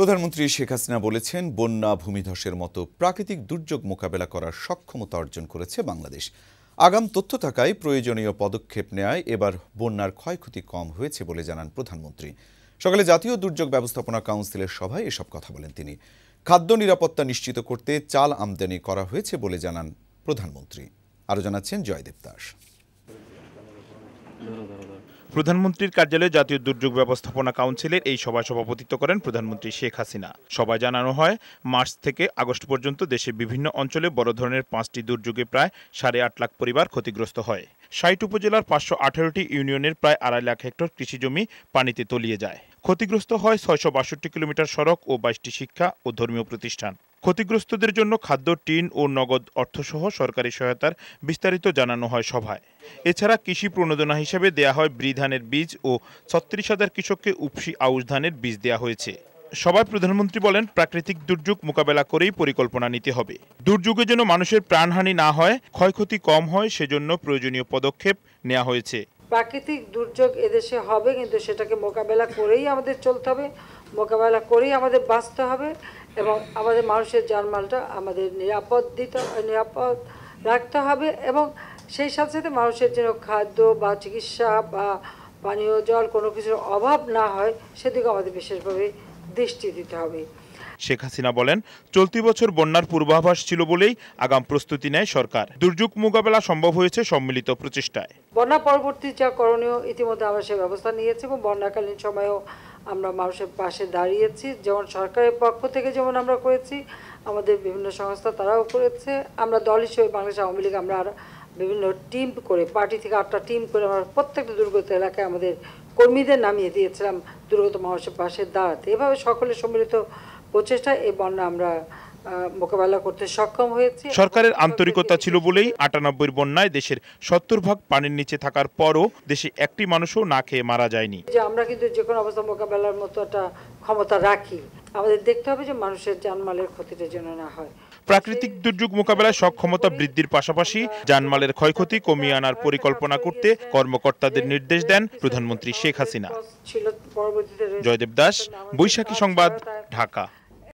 প্রধানমন্ত্রী শেখ হাসিনা বলেছেন বন্যা ভূমিধসের মতো প্রাকৃতিক দুর্যোগ মোকাবেলা করার সক্ষমতা অর্জন করেছে বাংলাদেশ আগাম তথ্য থাকায় প্রয়োজনীয় পদক্ষেপ নেয় এবার বন্যার ক্ষয়ক্ষতি কম হয়েছে বলে জানান প্রধানমন্ত্রী সকালে জাতীয় দুর্যোগ ব্যবস্থাপনা কাউন্সিলের সভায় এসব কথা বলেন তিনি খাদ্য নিরাপত্তা নিশ্চিত করতে চাল আমদানি করা হয়েছে বলে জানান প্রধানমন্ত্রী আরও জানাচ্ছেন জয়দেব দাস প্রধানমন্ত্রীর কার্যালয়ে জাতীয় দুর্যোগ ব্যবস্থাপনা কাউন্সিলের এই সভায় সভাপতিত্ব করেন প্রধানমন্ত্রী শেখ হাসিনা সভায় জানানো হয় মার্চ থেকে আগস্ট পর্যন্ত দেশের বিভিন্ন অঞ্চলে বড় ধরনের পাঁচটি দুর্যোগে প্রায় সাড়ে আট লাখ পরিবার ক্ষতিগ্রস্ত হয় ষাট উপজেলার পাঁচশো আঠারোটি ইউনিয়নের প্রায় আড়াই লাখ হেক্টর কৃষিজমি পানিতে তলিয়ে যায় ক্ষতিগ্রস্ত হয় ছয়শো বাষট্টি কিলোমিটার সড়ক ও বাইশটি শিক্ষা ও ধর্মীয় প্রতিষ্ঠান ক্ষতিগ্রস্তদের জন্য খাদ্য টিন ও নগদ অর্থসহ সরকারি সহায়তার বিস্তারিত জানানো হয় সভায় এছাড়া কৃষি প্রণোদনা হিসেবে দেয়া হয় ব্রি ধানের বীজ ও ছত্রিশ হাজার কৃষককে উপসি আউশ ধানের বীজ দেয়া হয়েছে সবাই প্রধানমন্ত্রী বলেন প্রাকৃতিক দুর্যোগ মোকাবেলা করেই পরিকল্পনা নিতে হবে দুর্যোগের জন্য মানুষের প্রাণহানি না হয় ক্ষয়ক্ষতি কম হয় সেজন্য প্রয়োজনীয় পদক্ষেপ নেওয়া হয়েছে প্রাকৃতিক দুর্যোগ এদেশে হবে কিন্তু সেটাকে মোকাবেলা করেই আমাদের চলতে হবে মোকাবেলা করেই আমাদের বাঁচতে হবে এবং আমাদের মানুষের জানমালটা আমাদের নিরাপদ দিতে নিরাপদ রাখতে হবে এবং সেই সাথে সাথে মানুষের যেন খাদ্য বা চিকিৎসা বা পানীয় জল কোনো কিছুর অভাব না হয় সেদিকে আমাদের বিশেষভাবে দৃষ্টি দিতে হবে শেখ হাসিনা বলেন চলতি বছর বন্যার পূর্বাভাস ছিল বলেই আগাম প্রস্তুতি নেয় সরকার দুর্যোগ মোকাবেলা সম্ভব হয়েছে সম্মিলিত প্রচেষ্টায় বন্যা পরবর্তী যা করণীয় ইতিমধ্যে আমরা সে ব্যবস্থা নিয়েছি এবং বন্যাকালীন সময়েও আমরা মানুষের পাশে দাঁড়িয়েছি যেমন সরকারের পক্ষ থেকে যেমন আমরা করেছি আমাদের বিভিন্ন সংস্থা তারাও করেছে আমরা দল হিসেবে বাংলাদেশ আওয়ামী লীগ আমরা আর বিভিন্ন টিম করে পার্টি থেকে আটটা টিম করে আমরা প্রত্যেকটা দুর্গত এলাকায় আমাদের কর্মীদের নামিয়ে দিয়েছিলাম দুর্গত মানুষের পাশে দাঁড়াতে এভাবে সকলের সম্মিলিত প্রচেষ্টা এই বন্যা আমরা মোকাবেলা করতে সক্ষম হয়েছে সরকারের আন্তরিকতা ছিল বলেই আটানব্বই বন্যায় দেশের সত্তর ভাগ পানির নিচে থাকার পরও দেশে একটি মানুষও না খেয়ে মারা যায়নি যে আমরা কিন্তু যে কোনো অবস্থা মোকাবেলার মতো একটা ক্ষমতা রাখি আমাদের দেখতে হবে যে মানুষের জানমালের ক্ষতিটা যেন না হয় প্রাকৃতিক দুর্যোগ মোকাবেলায় সক্ষমতা বৃদ্ধির পাশাপাশি জানমালের ক্ষয়ক্ষতি কমিয়ে আনার পরিকল্পনা করতে কর্মকর্তাদের নির্দেশ দেন প্রধানমন্ত্রী শেখ হাসিনা জয়দেব দাস বৈশাখী সংবাদ ঢাকা